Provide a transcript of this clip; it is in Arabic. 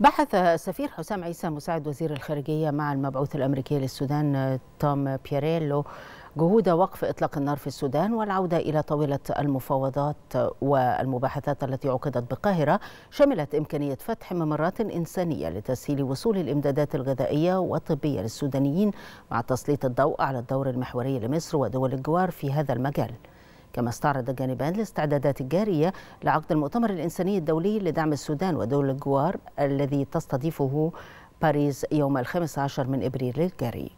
بحث السفير حسام عيسى مساعد وزير الخارجية مع المبعوث الأمريكي للسودان توم بيريلو جهود وقف إطلاق النار في السودان والعودة إلى طاولة المفاوضات والمباحثات التي عقدت بالقاهرة شملت إمكانية فتح ممرات إنسانية لتسهيل وصول الإمدادات الغذائية والطبية للسودانيين مع تسليط الضوء على الدور المحوري لمصر ودول الجوار في هذا المجال كما استعرض الجانبان الاستعدادات الجارية لعقد المؤتمر الإنساني الدولي لدعم السودان ودول الجوار الذي تستضيفه باريس يوم الخامس عشر من إبريل الجاري